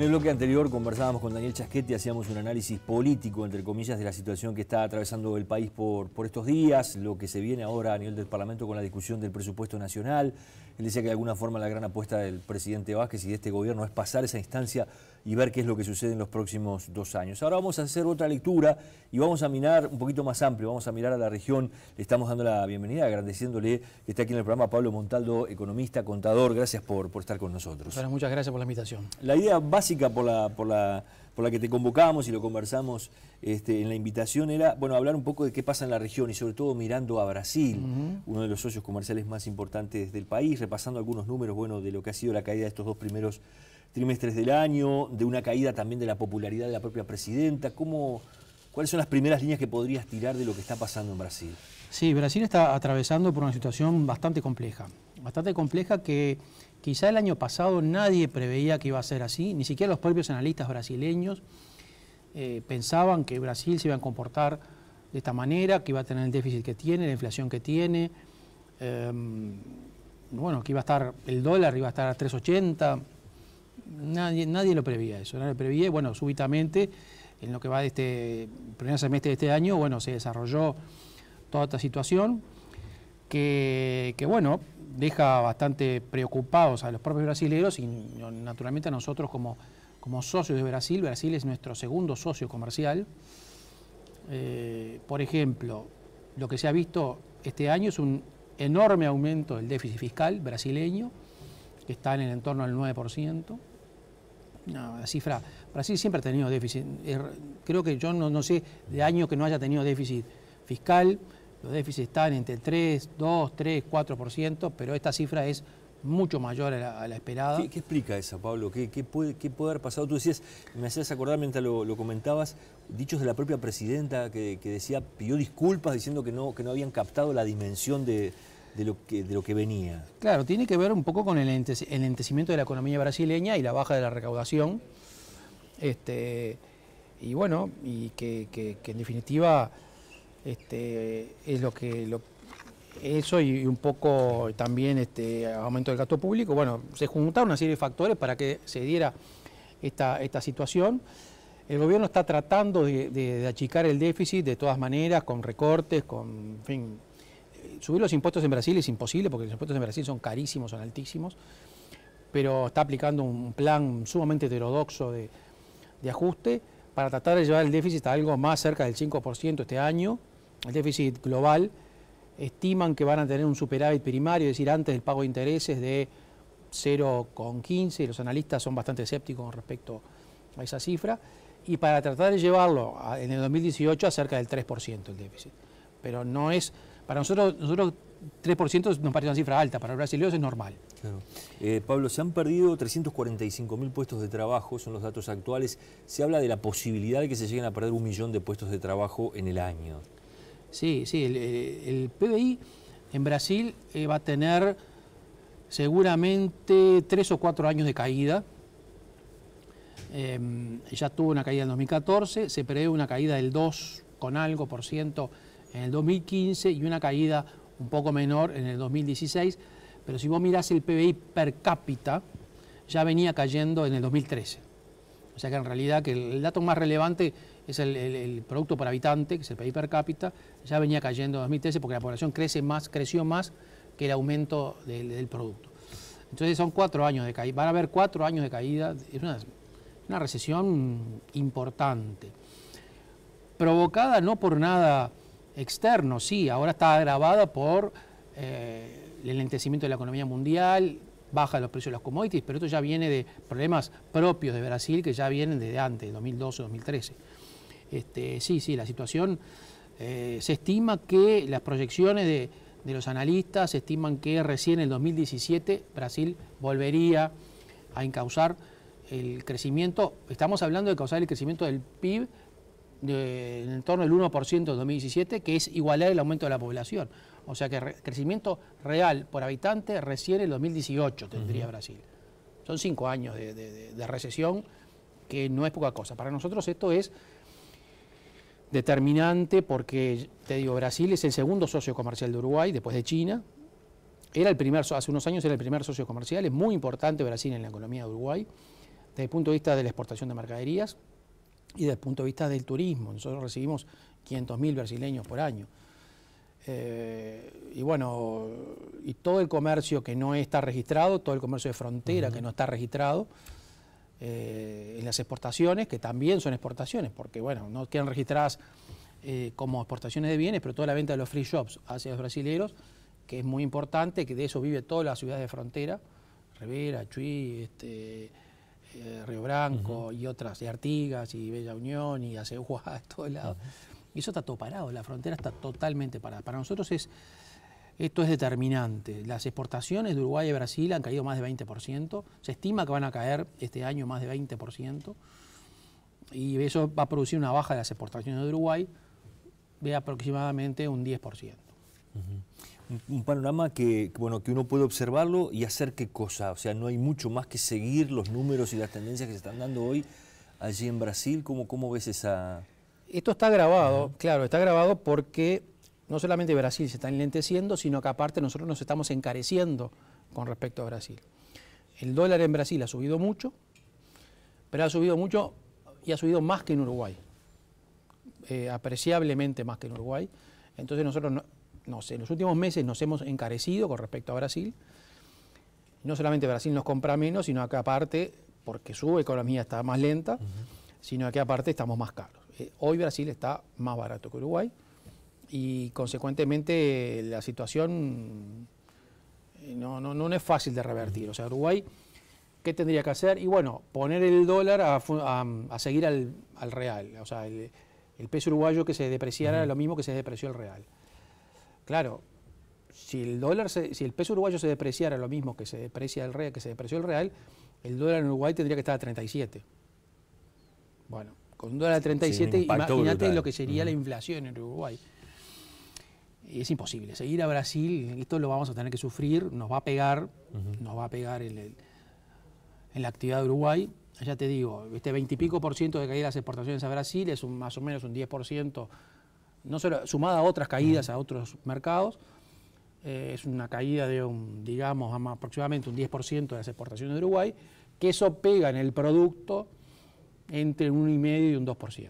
En el bloque anterior conversábamos con Daniel Chasquetti, hacíamos un análisis político, entre comillas, de la situación que está atravesando el país por, por estos días, lo que se viene ahora a nivel del Parlamento con la discusión del presupuesto nacional, él decía que de alguna forma la gran apuesta del presidente Vázquez y de este gobierno es pasar esa instancia y ver qué es lo que sucede en los próximos dos años. Ahora vamos a hacer otra lectura y vamos a mirar un poquito más amplio, vamos a mirar a la región. Le estamos dando la bienvenida, agradeciéndole que esté aquí en el programa Pablo Montaldo, economista, contador. Gracias por, por estar con nosotros. muchas gracias por la invitación. La idea básica por la, por la, por la que te convocamos y lo conversamos este, en la invitación era, bueno, hablar un poco de qué pasa en la región y sobre todo mirando a Brasil, uno de los socios comerciales más importantes del país, pasando algunos números, bueno, de lo que ha sido la caída de estos dos primeros trimestres del año, de una caída también de la popularidad de la propia presidenta. ¿Cómo, ¿Cuáles son las primeras líneas que podrías tirar de lo que está pasando en Brasil? Sí, Brasil está atravesando por una situación bastante compleja, bastante compleja que quizá el año pasado nadie preveía que iba a ser así, ni siquiera los propios analistas brasileños eh, pensaban que Brasil se iba a comportar de esta manera, que iba a tener el déficit que tiene, la inflación que tiene. Em, bueno, que iba a estar el dólar, iba a estar a 3.80, nadie, lo prevía eso, nadie lo prevía, bueno, súbitamente, en lo que va de este primer semestre de este año, bueno, se desarrolló toda esta situación, que, bueno, deja bastante preocupados a los propios brasileños y naturalmente a nosotros como, como socios de Brasil, Brasil es nuestro segundo socio comercial, eh, por ejemplo, lo que se ha visto este año es un enorme aumento del déficit fiscal brasileño, que está en el entorno del 9%. la cifra, Brasil siempre ha tenido déficit. Eh, creo que yo no, sé de año que no haya tenido déficit fiscal. Los déficits están entre 3, 2, 3, 4%, pero esta cifra es mucho mayor a la, esperada. ¿Qué, explica eso, Pablo? ¿Qué, puede, ¿Qué, haber pasado? Tú decías, me hacías acordar mientras lo, comentabas, dichos de la propia presidenta que, que, decía, pidió disculpas diciendo que no, que no habían captado la dimensión de, de lo que, de lo que venía. Claro, tiene que ver un poco con el, entecimiento de la economía brasileña y la baja de la recaudación. Este, y bueno, y que, en definitiva este, es lo que... Lo, eso y un poco también este aumento del gasto público, bueno, se juntaron una serie de factores para que se diera esta, esta situación. El gobierno está tratando de, achicar el déficit de todas maneras, con recortes, con, fin, subir los impuestos en Brasil es imposible porque los impuestos en Brasil son carísimos, son altísimos, pero está aplicando un plan sumamente heterodoxo de, ajuste para tratar de llevar el déficit a algo más cerca del 5% este año, el déficit global, estiman que van a tener un superávit primario, es decir, antes del pago de intereses de 0,15, los analistas son bastante escépticos con respecto a esa cifra, y para tratar de llevarlo en el 2018 a cerca del 3% el déficit. Pero no es para nosotros, nosotros 3% nos parece una cifra alta, para los brasileños es normal. Eh, Pablo, se han perdido 345 mil puestos de trabajo, son los datos actuales. Se habla de la posibilidad de que se lleguen a perder un millón de puestos de trabajo en el año. Sí, sí, el, PBI en Brasil eh, va a tener seguramente tres o cuatro años de caída. Em, ya tuvo una caída en 2014, se prevé una caída del 2 con algo por ciento en el 2015 y una caída un poco menor en el 2016, pero si vos mirás el PBI per cápita, ya venía cayendo en el 2013. O sea que en realidad que el dato más relevante es el, producto por habitante, que es el PBI per cápita, ya venía cayendo en 2013 porque la población crece más, creció más que el aumento del, producto. Entonces son cuatro años de caída, van a haber cuatro años de caída, es una, una recesión importante, provocada no por nada Externo, sí, ahora está agravada por eh, el lentecimiento de la economía mundial, baja de los precios de los commodities, pero esto ya viene de problemas propios de Brasil que ya vienen desde antes, 2012, 2013. Este, sí, sí, la situación eh, se estima que las proyecciones de, de los analistas estiman que recién en el 2017 Brasil volvería a encauzar el crecimiento, estamos hablando de causar el crecimiento del PIB en torno al 1% en 2017, que es igualar el aumento de la población. O sea que el crecimiento real por habitante recién el 2018 tendría Brasil. Son cinco años de, recesión, que no es poca cosa. Para nosotros esto es determinante porque, te digo, Brasil es el segundo socio comercial de Uruguay, después de China. Era el primer, hace unos años era el primer socio comercial, es muy importante Brasil en la economía de Uruguay, desde el punto de vista de la exportación de mercaderías, y desde el punto de vista del turismo. Nosotros recibimos 500.000 brasileños por año. Eh, y bueno, y todo el comercio que no está registrado, todo el comercio de frontera que no está registrado, eh, en las exportaciones, que también son exportaciones, porque bueno, no quedan registradas eh, como exportaciones de bienes, pero toda la venta de los free shops hacia los brasileños que es muy importante, que de eso vive toda la ciudad de frontera, Rivera, Chuy, este, eh, Río Branco y otras, y Artigas y Bella Unión y Acehuá, de todos Y eso está todo parado, la frontera está totalmente parada. Para nosotros es, esto es determinante. Las exportaciones de Uruguay y Brasil han caído más de 20%, se estima que van a caer este año más de 20%, y eso va a producir una baja de las exportaciones de Uruguay de aproximadamente un 10% un panorama que, bueno, que uno puede observarlo y hacer qué cosa. O sea, no hay mucho más que seguir los números y las tendencias que se están dando hoy allí en Brasil. ¿Cómo, cómo ves esa...? Esto está grabado, claro, está grabado porque no solamente Brasil se está enlenteciendo, sino que aparte nosotros nos estamos encareciendo con respecto a Brasil. El dólar en Brasil ha subido mucho, pero ha subido mucho y ha subido más que en Uruguay, eh, apreciablemente más que en Uruguay. Entonces nosotros no, no sé, en los últimos meses nos hemos encarecido con respecto a Brasil. No solamente Brasil nos compra menos, sino que aparte, porque su economía está más lenta, sino que aparte estamos más caros. Eh, hoy Brasil está más barato que Uruguay y consecuentemente la situación eh, no, es fácil de revertir. O sea, Uruguay, ¿qué tendría que hacer? Y bueno, poner el dólar a, seguir al, real. O sea, el, peso uruguayo que se depreciara lo mismo que se depreció el real. Claro, si el dólar, si el peso uruguayo se depreciara lo mismo que se deprecia el real, que se depreció el real, el dólar en Uruguay tendría que estar a 37. Bueno, con un dólar a 37, imagínate lo que sería la inflación en Uruguay. Es imposible. Seguir a Brasil, esto lo vamos a tener que sufrir, nos va a pegar, nos va a pegar en, la actividad de Uruguay. Ya te digo, este 20 y pico por ciento de caída de las exportaciones a Brasil es un, más o menos un 10 por ciento no solo, sumada a otras caídas a otros mercados, eh, es una caída de, un, digamos, aproximadamente un 10% de las exportaciones de Uruguay, que eso pega en el producto entre un 1,5 y un 2%.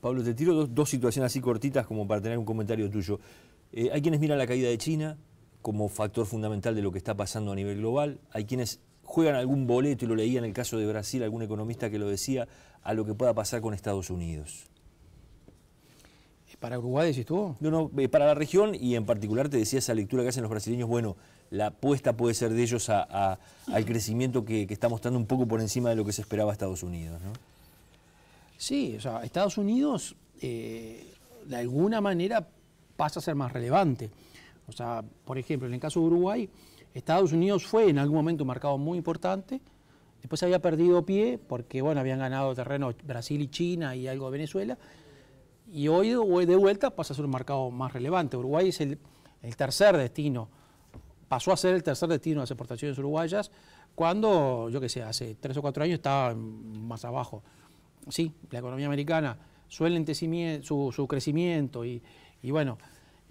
Pablo, te tiro dos, situaciones así cortitas como para tener un comentario tuyo. Eh, hay quienes miran la caída de China como factor fundamental de lo que está pasando a nivel global, hay quienes juegan algún boleto, y lo leía en el caso de Brasil, algún economista que lo decía, a lo que pueda pasar con Estados Unidos. Para Uruguay, decís tú. No, no, eh, para la región y en particular te decía esa lectura que hacen los brasileños, bueno, la apuesta puede ser de ellos al crecimiento que, está mostrando un poco por encima de lo que se esperaba Estados Unidos, ¿no? Sí, o sea, Estados Unidos eh, de alguna manera pasa a ser más relevante. O sea, por ejemplo, en el caso de Uruguay, Estados Unidos fue en algún momento un mercado muy importante, después había perdido pie porque, bueno, habían ganado terreno Brasil y China y algo de Venezuela, y hoy de vuelta pasa a ser un mercado más relevante. Uruguay es el, tercer destino, pasó a ser el tercer destino de las exportaciones uruguayas cuando, yo qué sé, hace tres o cuatro años estaba más abajo. Sí, la economía americana, su, su, su crecimiento y, bueno,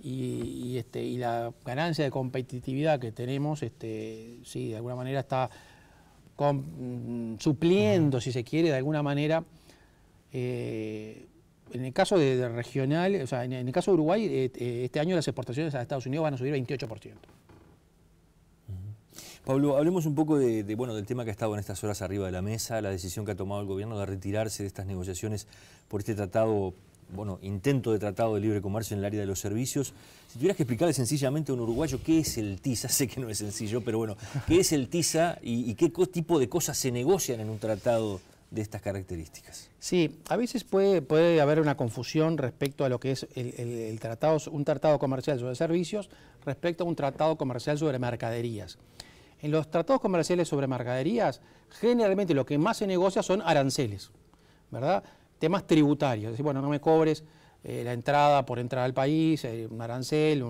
este, y, la ganancia de competitividad que tenemos, este, sí, de alguna manera está mm, supliendo, si se quiere, de alguna manera, eh, en el caso de, regional, o sea, en, el caso de Uruguay, eh, eh, este año las exportaciones a Estados Unidos van a subir 28%. Pablo, hablemos un poco de, bueno, del tema que ha estado en estas horas arriba de la mesa, la decisión que ha tomado el gobierno de retirarse de estas negociaciones por este tratado, bueno, intento de tratado de libre comercio en el área de los servicios. Si tuvieras que explicarle sencillamente a un uruguayo qué es el TISA, sé que no es sencillo, pero bueno, qué es el TISA y qué tipo de cosas se negocian en un tratado de estas características. Sí, a veces puede, puede haber una confusión respecto a lo que es el, tratado, un tratado comercial sobre servicios respecto a un tratado comercial sobre mercaderías. En los tratados comerciales sobre mercaderías, generalmente lo que más se negocia son aranceles, ¿verdad? Temas tributarios, es decir, bueno, no me cobres eh, la entrada por entrar al país, eh, un arancel,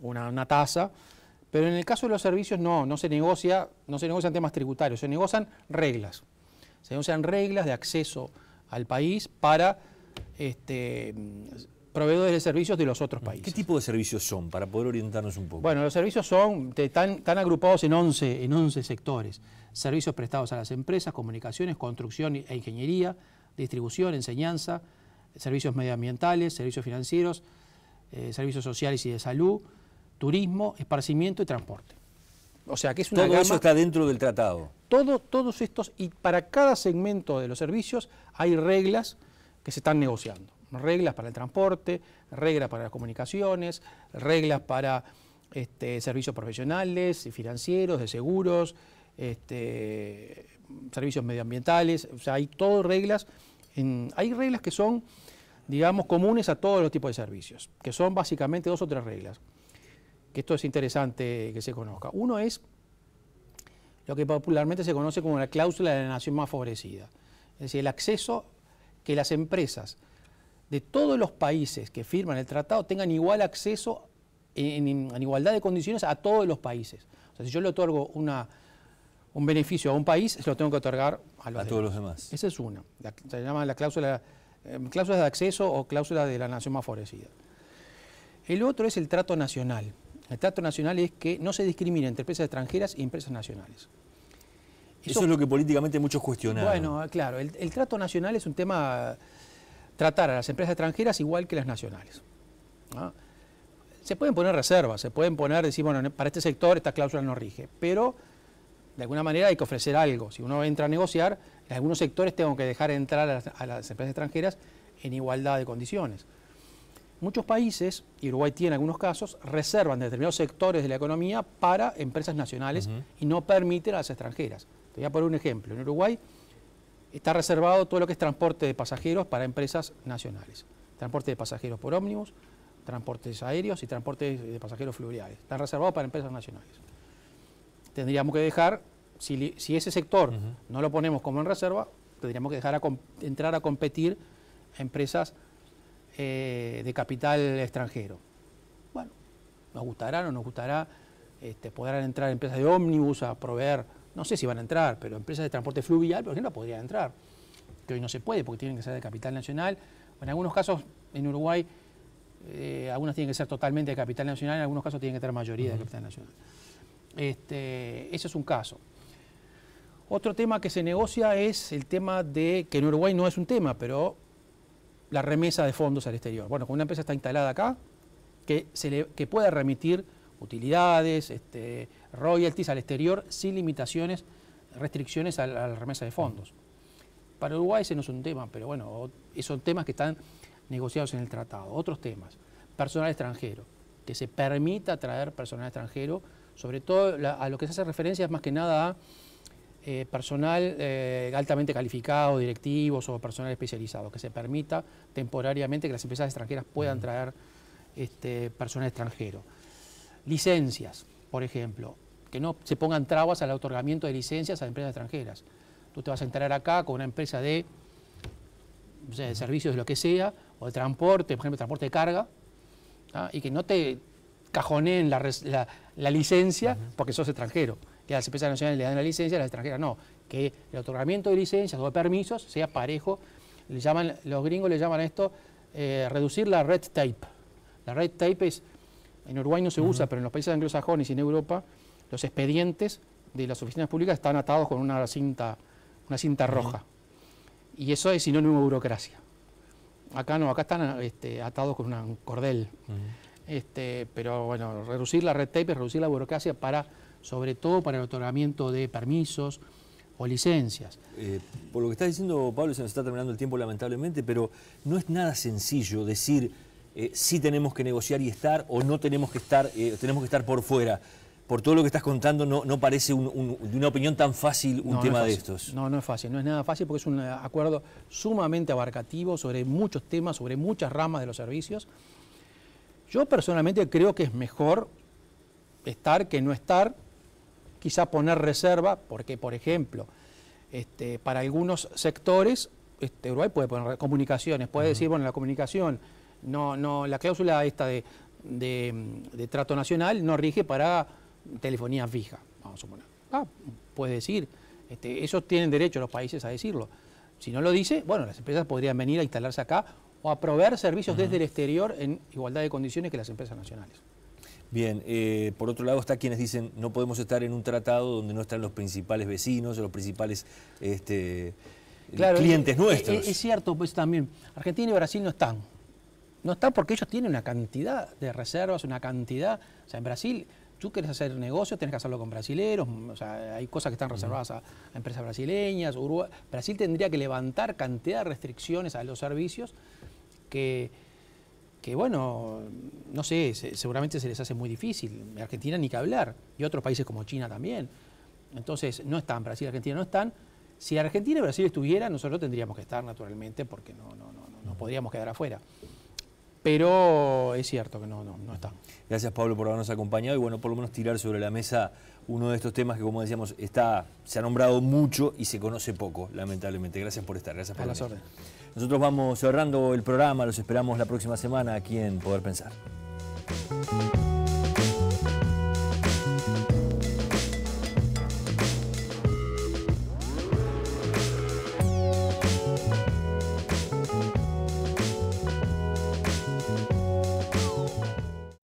una, una tasa. Pero en el caso de los servicios no, no se negocia, no se negocian temas tributarios, se negocian reglas se sean reglas de acceso al país para este, proveedores de servicios de los otros países. ¿Qué tipo de servicios son, para poder orientarnos un poco? Bueno, los servicios son, están, agrupados en 11, en 11 sectores. Servicios prestados a las empresas, comunicaciones, construcción e ingeniería, distribución, enseñanza, servicios medioambientales, servicios financieros, eh, servicios sociales y de salud, turismo, esparcimiento y transporte. O sea, que es una Todo eso está dentro del tratado. todos estos, y para cada segmento de los servicios hay reglas que se están negociando. Reglas para el transporte, reglas para las comunicaciones, reglas para este, servicios profesionales, financieros, de seguros, este, servicios medioambientales. O sea, hay todo reglas. hay reglas que son, digamos, comunes a todos los tipos de servicios, que son básicamente dos o tres reglas que esto es interesante que se conozca. Uno es lo que popularmente se conoce como la cláusula de la nación más favorecida, es decir, el acceso que las empresas de todos los países que firman el tratado tengan igual acceso en, igualdad de condiciones a todos los países. O sea, si yo le otorgo una, un beneficio a un país, se lo tengo que otorgar a, todos los demás. Esa es una. se llama la cláusula, eh, cláusula de acceso o cláusula de la nación más favorecida. El otro es el trato nacional. El trato nacional es que no se discrimine entre empresas extranjeras y empresas nacionales. Eso, es lo que políticamente muchos cuestionan. Bueno, claro, el, trato nacional es un tema tratar a las empresas extranjeras igual que las nacionales. Se pueden poner reservas, se pueden poner, decir, bueno, para este sector esta cláusula no rige, pero de alguna manera hay que ofrecer algo. Si uno entra a negociar, en algunos sectores tengo que dejar entrar a las empresas extranjeras en igualdad de condiciones. Muchos países, y Uruguay tiene algunos casos, reservan determinados sectores de la economía para empresas nacionales y no permiten a las extranjeras. Te voy a poner un ejemplo. En Uruguay está reservado todo lo que es transporte de pasajeros para empresas nacionales. Transporte de pasajeros por ómnibus, transportes aéreos y transporte de pasajeros fluviales. Están reservados para empresas nacionales. Tendríamos que dejar, si, ese sector no lo ponemos como en reserva, tendríamos que dejar entrar a competir empresas eh, de capital extranjero. Bueno, nos gustará, no nos gustará, este, podrán entrar empresas de ómnibus a proveer, no sé si van a entrar, pero empresas de transporte fluvial, por ejemplo, podrían entrar, que hoy no se puede porque tienen que ser de capital nacional. En algunos casos, en Uruguay, eh, algunas tienen que ser totalmente de capital nacional, en algunos casos tienen que tener mayoría de capital nacional. Este, ese es un caso. Otro tema que se negocia es el tema de, que en Uruguay no es un tema, pero la remesa de fondos al exterior. Bueno, con una empresa está instalada acá, que, se pueda remitir utilidades, este, royalties al exterior sin limitaciones, restricciones a la, remesa de fondos. Para Uruguay ese no es un tema, pero bueno, son temas que están negociados en el tratado. Otros temas, personal extranjero, que se permita traer personal extranjero, sobre todo a lo que se hace referencia es más que nada a eh, personal eh, altamente calificado, directivos o personal especializado, que se permita temporariamente que las empresas extranjeras puedan traer este, personal extranjero. Licencias, por ejemplo, que no se pongan trabas al otorgamiento de licencias a empresas extranjeras. Tú te vas a entrar acá con una empresa de, servicios de lo que sea, o de transporte, por ejemplo, transporte de carga, ¿ah? y que no te cajoneen la, licencia porque sos extranjero que las empresas nacionales le dan la licencia, las extranjeras no. Que el otorgamiento de licencias o de permisos sea parejo. Le llaman, los gringos le llaman esto eh, reducir la red tape. La red tape es, en Uruguay no se usa, pero en los países anglosajones y en Europa, los expedientes de las oficinas públicas están atados con una cinta, una cinta roja. Y eso es sinónimo de burocracia. Acá no, acá están este, atados con un cordel. este, pero bueno, reducir la red tape es reducir la burocracia para sobre todo para el otorgamiento de permisos o licencias. Eh, por lo que estás diciendo Pablo, se nos está terminando el tiempo lamentablemente, pero no es nada sencillo decir eh, si tenemos que negociar y estar o no tenemos que estar, eh, tenemos que estar por fuera. Por todo lo que estás contando, no, no parece de una opinión tan fácil un tema de estos. No, no es fácil, no es nada fácil porque es un acuerdo sumamente abarcativo sobre muchos temas, sobre muchas ramas de los servicios. Yo personalmente creo que es mejor estar que no estar, quizá poner reserva, porque por ejemplo, este, para algunos sectores, este, Uruguay puede poner comunicaciones, puede decir, bueno, la comunicación, no, no, la cláusula esta de, trato nacional no rige para telefonía fija, vamos a suponer. Ah, puede decir, este, eso tienen derecho los países a decirlo. Si no lo dice, bueno, las empresas podrían venir a instalarse acá o a proveer servicios desde el exterior en igualdad de condiciones que las empresas nacionales. Bien, eh, por otro lado está quienes dicen no podemos estar en un tratado donde no están los principales vecinos los principales este, clientes nuestros. Es, cierto, pues también, Argentina y Brasil no están. No están porque ellos tienen una cantidad de reservas, una cantidad. O sea, en Brasil tú quieres hacer negocio, tienes que hacerlo con brasileros, o sea, hay cosas que están reservadas a, empresas brasileñas, Uruguay. Brasil tendría que levantar cantidad de restricciones a los servicios que que bueno, no sé, seguramente se les hace muy difícil. Argentina ni que hablar, y otros países como China también. Entonces, no están, Brasil y Argentina no están. Si Argentina y Brasil estuvieran, nosotros tendríamos que estar, naturalmente, porque no, no, no, no podríamos quedar afuera. Pero es cierto que no, no, no están. Gracias, Pablo, por habernos acompañado y, bueno, por lo menos tirar sobre la mesa uno de estos temas que, como decíamos, está, se ha nombrado mucho y se conoce poco, lamentablemente. Gracias por estar. Gracias por nosotros vamos cerrando el programa, los esperamos la próxima semana aquí en Poder Pensar.